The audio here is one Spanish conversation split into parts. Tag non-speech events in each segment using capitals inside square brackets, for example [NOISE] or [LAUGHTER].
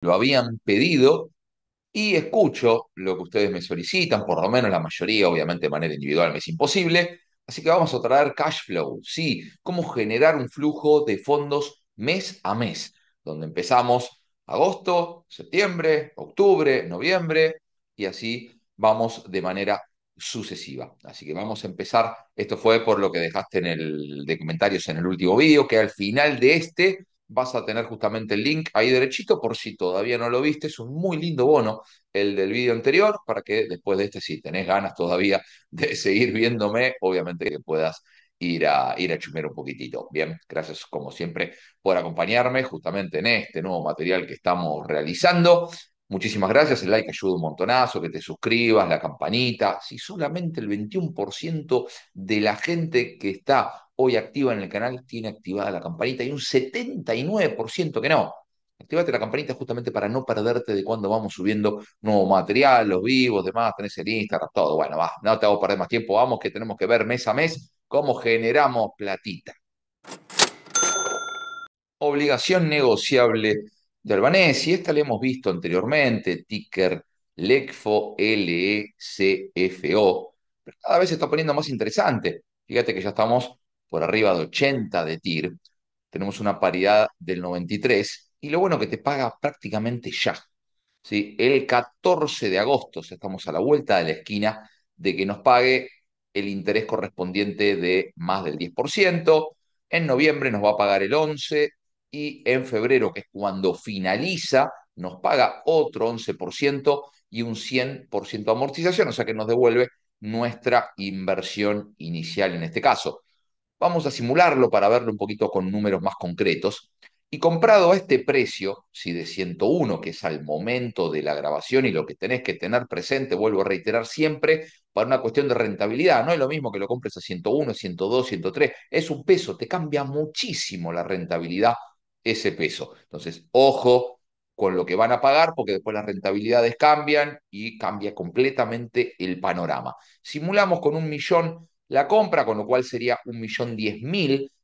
lo habían pedido y escucho lo que ustedes me solicitan, por lo menos la mayoría, obviamente de manera individual me es imposible, así que vamos a traer cash flow, sí, cómo generar un flujo de fondos mes a mes, donde empezamos agosto, septiembre, octubre, noviembre y así vamos de manera sucesiva. Así que vamos a empezar, esto fue por lo que dejaste en el de comentarios en el último vídeo, que al final de este vas a tener justamente el link ahí derechito por si todavía no lo viste. Es un muy lindo bono el del vídeo anterior para que después de este, si tenés ganas todavía [LAUGHS] de seguir viéndome, obviamente que puedas ir a, ir a chumear un poquitito. Bien, gracias como siempre por acompañarme justamente en este nuevo material que estamos realizando. Muchísimas gracias, el like ayuda un montonazo, que te suscribas, la campanita. Si solamente el 21% de la gente que está hoy activa en el canal tiene activada la campanita y un 79% que no. Activate la campanita justamente para no perderte de cuando vamos subiendo nuevo material, los vivos, demás, tenés el Instagram, todo. Bueno, va, no te hago perder más tiempo, vamos que tenemos que ver mes a mes cómo generamos platita. Obligación negociable de Albanés. y esta la hemos visto anteriormente, ticker LECFO, LECFO, pero cada vez se está poniendo más interesante. Fíjate que ya estamos por arriba de 80 de TIR, tenemos una paridad del 93 y lo bueno que te paga prácticamente ya. El 14 de agosto, estamos a la vuelta de la esquina, de que nos pague el interés correspondiente de más del 10%, en noviembre nos va a pagar el 11% y en febrero, que es cuando finaliza, nos paga otro 11% y un 100% amortización, o sea que nos devuelve nuestra inversión inicial en este caso. Vamos a simularlo para verlo un poquito con números más concretos. Y comprado a este precio, si de 101, que es al momento de la grabación y lo que tenés que tener presente, vuelvo a reiterar siempre, para una cuestión de rentabilidad, no es lo mismo que lo compres a 101, 102, 103, es un peso, te cambia muchísimo la rentabilidad ese peso. Entonces, ojo con lo que van a pagar, porque después las rentabilidades cambian y cambia completamente el panorama. Simulamos con un millón la compra, con lo cual sería un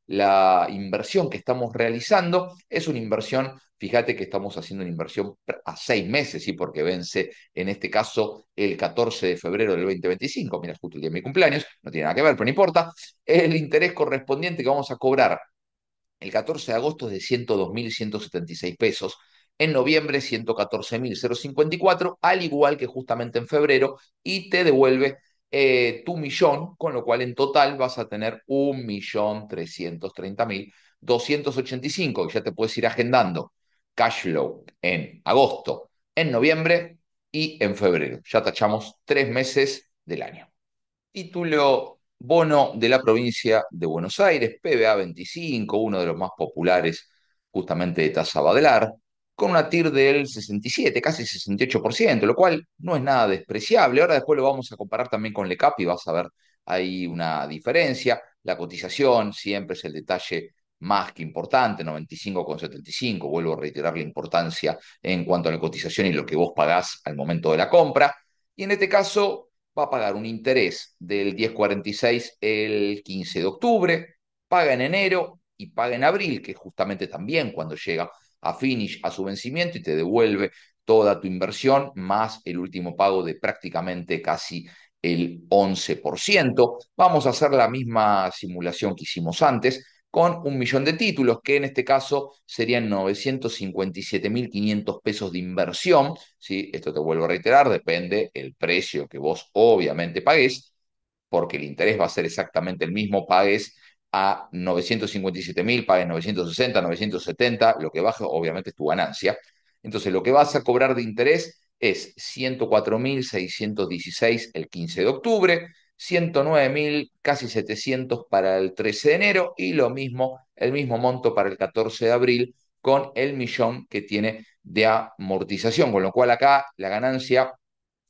la inversión que estamos realizando. Es una inversión, fíjate que estamos haciendo una inversión a seis meses, y porque vence en este caso el 14 de febrero del 2025, mira, justo el día de mi cumpleaños, no tiene nada que ver, pero no importa. El interés correspondiente que vamos a cobrar el 14 de agosto es de 102.176 pesos. En noviembre 114.054, al igual que justamente en febrero, y te devuelve eh, tu millón, con lo cual en total vas a tener 1.330.285, que ya te puedes ir agendando cash flow en agosto, en noviembre y en febrero. Ya tachamos tres meses del año. Título Bono de la provincia de Buenos Aires, PBA 25, uno de los más populares justamente de tasa Badelar con una TIR del 67, casi 68%, lo cual no es nada despreciable. Ahora después lo vamos a comparar también con LECAP y vas a ver ahí una diferencia. La cotización siempre es el detalle más que importante, 95,75. Vuelvo a reiterar la importancia en cuanto a la cotización y lo que vos pagás al momento de la compra. Y en este caso va a pagar un interés del 10,46 el 15 de octubre, paga en enero y paga en abril, que es justamente también cuando llega a Finish a su vencimiento y te devuelve toda tu inversión más el último pago de prácticamente casi el 11%. Vamos a hacer la misma simulación que hicimos antes con un millón de títulos, que en este caso serían 957.500 pesos de inversión. ¿sí? Esto te vuelvo a reiterar, depende el precio que vos obviamente pagues, porque el interés va a ser exactamente el mismo, pagues a 957 mil, pagues 960, 970, lo que baja obviamente es tu ganancia. Entonces, lo que vas a cobrar de interés es 104.616 el 15 de octubre, 109.000 casi 700 para el 13 de enero y lo mismo, el mismo monto para el 14 de abril con el millón que tiene de amortización, con lo cual acá la ganancia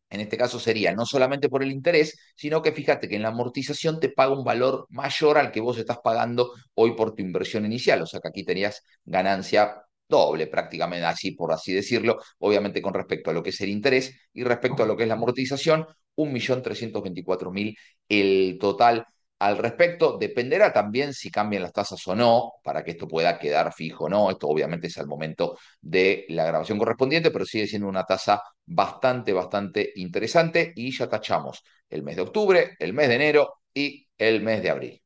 en este caso sería no solamente por el interés, sino que fíjate que en la amortización te paga un valor mayor al que vos estás pagando hoy por tu inversión inicial. O sea que aquí tenías ganancia doble prácticamente, así por así decirlo, obviamente con respecto a lo que es el interés y respecto a lo que es la amortización, 1.324.000 el total al respecto. Dependerá también si cambian las tasas o no, para que esto pueda quedar fijo o no. Esto obviamente es al momento de la grabación correspondiente, pero sigue siendo una tasa bastante, bastante interesante y ya tachamos el mes de octubre, el mes de enero y el mes de abril.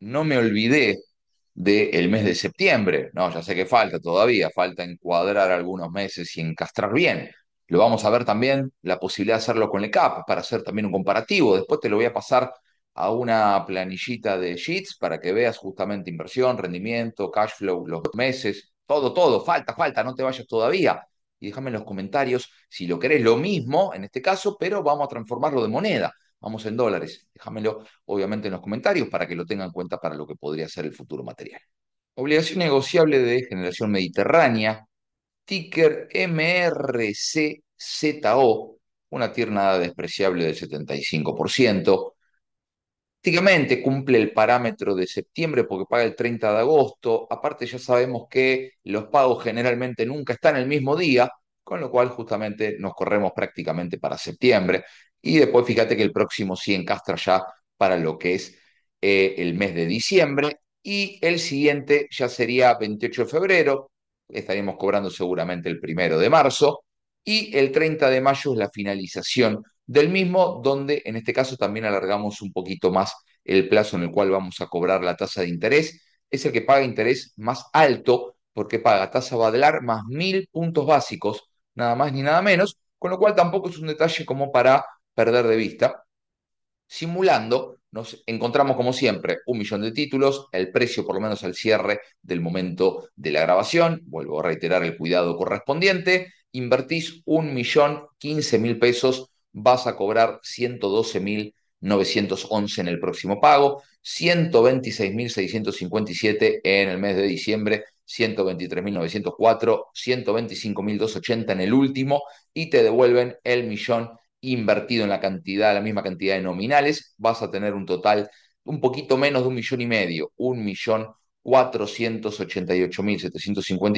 No me olvidé del mes de septiembre. No, ya sé que falta todavía, falta encuadrar algunos meses y encastrar bien. Lo vamos a ver también, la posibilidad de hacerlo con el CAP para hacer también un comparativo. Después te lo voy a pasar a una planillita de sheets para que veas justamente inversión, rendimiento, cash flow, los meses, todo, todo, falta, falta, no te vayas todavía. Y déjame en los comentarios si lo querés lo mismo en este caso, pero vamos a transformarlo de moneda, vamos en dólares. Déjamelo obviamente en los comentarios para que lo tengan en cuenta para lo que podría ser el futuro material. Obligación negociable de generación mediterránea, ticker MRCZO, una tierna despreciable del 75% prácticamente cumple el parámetro de septiembre porque paga el 30 de agosto. Aparte ya sabemos que los pagos generalmente nunca están el mismo día, con lo cual justamente nos corremos prácticamente para septiembre. Y después fíjate que el próximo sí encastra ya para lo que es eh, el mes de diciembre y el siguiente ya sería 28 de febrero, estaríamos cobrando seguramente el primero de marzo y el 30 de mayo es la finalización del mismo, donde en este caso también alargamos un poquito más el plazo en el cual vamos a cobrar la tasa de interés. Es el que paga interés más alto porque paga tasa Badlar más mil puntos básicos, nada más ni nada menos, con lo cual tampoco es un detalle como para perder de vista. Simulando, nos encontramos como siempre un millón de títulos, el precio por lo menos al cierre del momento de la grabación, vuelvo a reiterar el cuidado correspondiente, invertís un millón quince mil pesos vas a cobrar 112.911 en el próximo pago, 126.657 en el mes de diciembre, 123.904, 125.280 en el último y te devuelven el millón invertido en la cantidad, la misma cantidad de nominales, vas a tener un total un poquito menos de un millón y medio, un millón cuatrocientos ochenta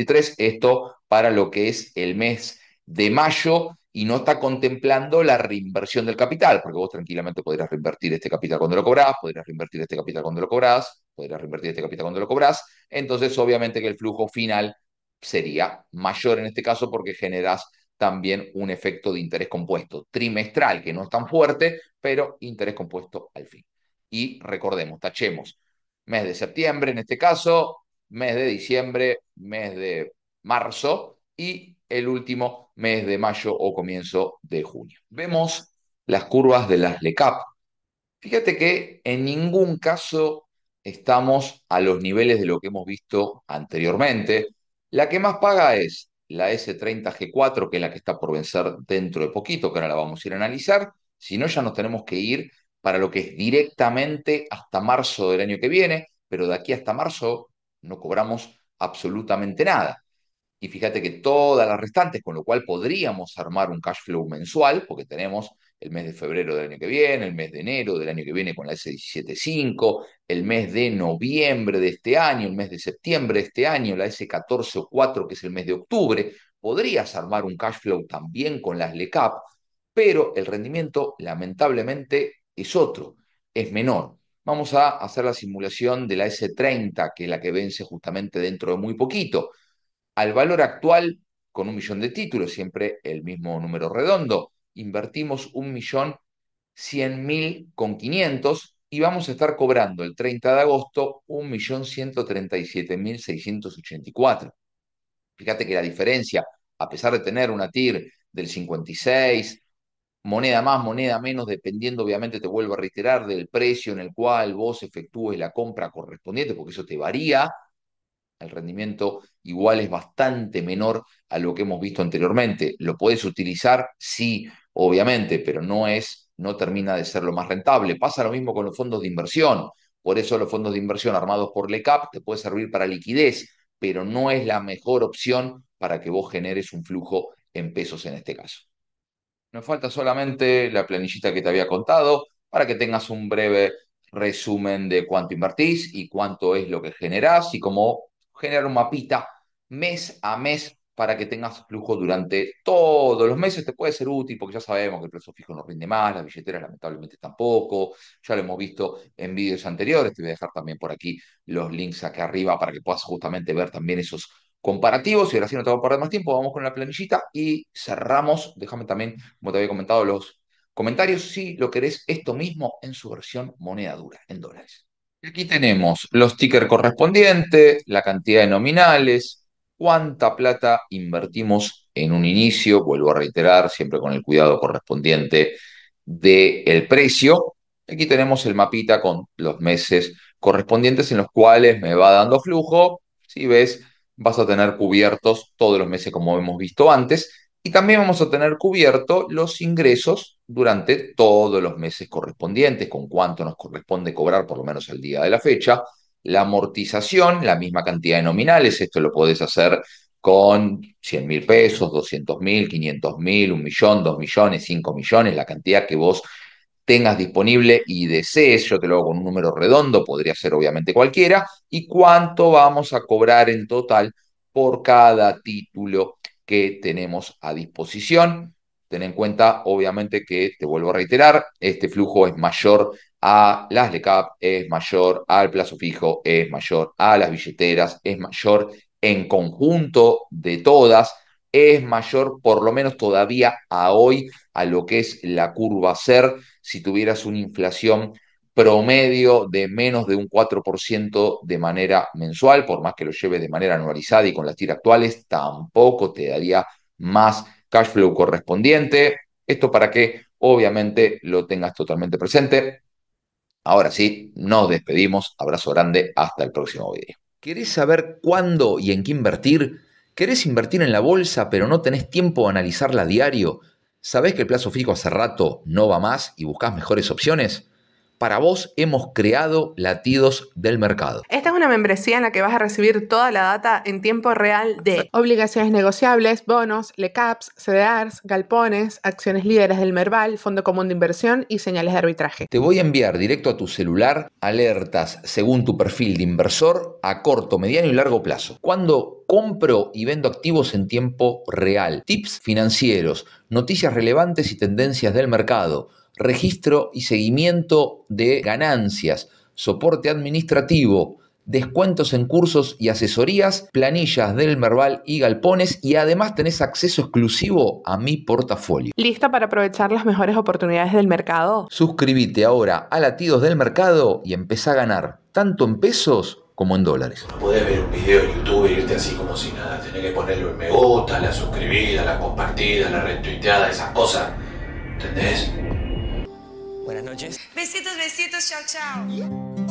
tres, esto para lo que es el mes de mayo y no está contemplando la reinversión del capital, porque vos tranquilamente podrías reinvertir este capital cuando lo cobrás, podrías reinvertir este capital cuando lo cobrás, podrías reinvertir este capital cuando lo cobrás, entonces obviamente que el flujo final sería mayor en este caso porque generas también un efecto de interés compuesto trimestral, que no es tan fuerte, pero interés compuesto al fin. Y recordemos, tachemos, mes de septiembre en este caso, mes de diciembre, mes de marzo y el último mes de mayo o comienzo de junio. Vemos las curvas de las LECAP. Fíjate que en ningún caso estamos a los niveles de lo que hemos visto anteriormente. La que más paga es la S30G4, que es la que está por vencer dentro de poquito, que ahora la vamos a ir a analizar. Si no, ya nos tenemos que ir para lo que es directamente hasta marzo del año que viene, pero de aquí hasta marzo no cobramos absolutamente nada y fíjate que todas las restantes, con lo cual podríamos armar un cash flow mensual, porque tenemos el mes de febrero del año que viene, el mes de enero del año que viene con la S17.5, el mes de noviembre de este año, el mes de septiembre de este año, la S14.4 14 o que es el mes de octubre, podrías armar un cash flow también con las LECAP, pero el rendimiento lamentablemente es otro, es menor. Vamos a hacer la simulación de la S30, que es la que vence justamente dentro de muy poquito al valor actual con un millón de títulos, siempre el mismo número redondo. Invertimos un millón cien mil con 500 y vamos a estar cobrando el 30 de agosto un millón ciento treinta y siete mil seiscientos ochenta y Fíjate que la diferencia, a pesar de tener una TIR del 56, moneda más, moneda menos, dependiendo, obviamente, te vuelvo a reiterar, del precio en el cual vos efectúes la compra correspondiente, porque eso te varía, el rendimiento igual es bastante menor a lo que hemos visto anteriormente. Lo puedes utilizar, sí, obviamente, pero no es, no termina de ser lo más rentable. Pasa lo mismo con los fondos de inversión. Por eso los fondos de inversión armados por LECAP te puede servir para liquidez, pero no es la mejor opción para que vos generes un flujo en pesos en este caso. Nos falta solamente la planillita que te había contado para que tengas un breve resumen de cuánto invertís y cuánto es lo que generás y cómo generar un mapita mes a mes para que tengas flujo durante todos los meses. Te puede ser útil porque ya sabemos que el precio fijo no rinde más, las billeteras lamentablemente tampoco, ya lo hemos visto en vídeos anteriores, te voy a dejar también por aquí los links acá arriba para que puedas justamente ver también esos comparativos y ahora sí no te voy a perder más tiempo, vamos con la planillita y cerramos, déjame también, como te había comentado, los comentarios si lo querés esto mismo en su versión moneda dura, en dólares. Aquí tenemos los tickers correspondientes, la cantidad de nominales, cuánta plata invertimos en un inicio, vuelvo a reiterar, siempre con el cuidado correspondiente del el precio. Aquí tenemos el mapita con los meses correspondientes en los cuales me va dando flujo. Si ves, vas a tener cubiertos todos los meses como hemos visto antes y también vamos a tener cubierto los ingresos durante todos los meses correspondientes, con cuánto nos corresponde cobrar por lo menos el día de la fecha, la amortización, la misma cantidad de nominales, esto lo podés hacer con 100 mil pesos, 200 mil, 500 mil, 1 millón, 2 millones, 5 millones, la cantidad que vos tengas disponible y desees, yo te lo hago con un número redondo, podría ser obviamente cualquiera, y cuánto vamos a cobrar en total por cada título que tenemos a disposición. Ten en cuenta, obviamente, que te vuelvo a reiterar, este flujo es mayor a las LECAP, es mayor al plazo fijo, es mayor a las billeteras, es mayor en conjunto de todas, es mayor por lo menos todavía a hoy a lo que es la curva SER. Si tuvieras una inflación promedio de menos de un 4% de manera mensual, por más que lo lleves de manera anualizada y con las tiras actuales, tampoco te daría más cash flow correspondiente. Esto para que obviamente lo tengas totalmente presente. Ahora sí, nos despedimos. Abrazo grande, hasta el próximo video. ¿Querés saber cuándo y en qué invertir? ¿Querés invertir en la bolsa pero no tenés tiempo de analizarla a diario? ¿Sabés que el plazo fijo hace rato no va más y buscas mejores opciones? Para vos hemos creado latidos del mercado. Esta es una membresía en la que vas a recibir toda la data en tiempo real de obligaciones negociables, bonos, LECAPs, CDRs, galpones, acciones líderes del Merval, Fondo Común de Inversión y señales de arbitraje. Te voy a enviar directo a tu celular alertas según tu perfil de inversor a corto, mediano y largo plazo. Cuando compro y vendo activos en tiempo real, tips financieros, noticias relevantes y tendencias del mercado, registro y seguimiento de ganancias, soporte administrativo, descuentos en cursos y asesorías, planillas del Merval y Galpones y además tenés acceso exclusivo a mi portafolio. ¿Lista para aprovechar las mejores oportunidades del mercado? Suscríbete ahora a Latidos del Mercado y empezá a ganar, tanto en pesos como en dólares. No podés ver un video en YouTube e irte así como si nada. Tienes que ponerlo en me gusta, la suscribida, la compartida, la retuiteada, esas cosas. ¿Entendés? Buenas noches. Besitos, besitos, chao, chao.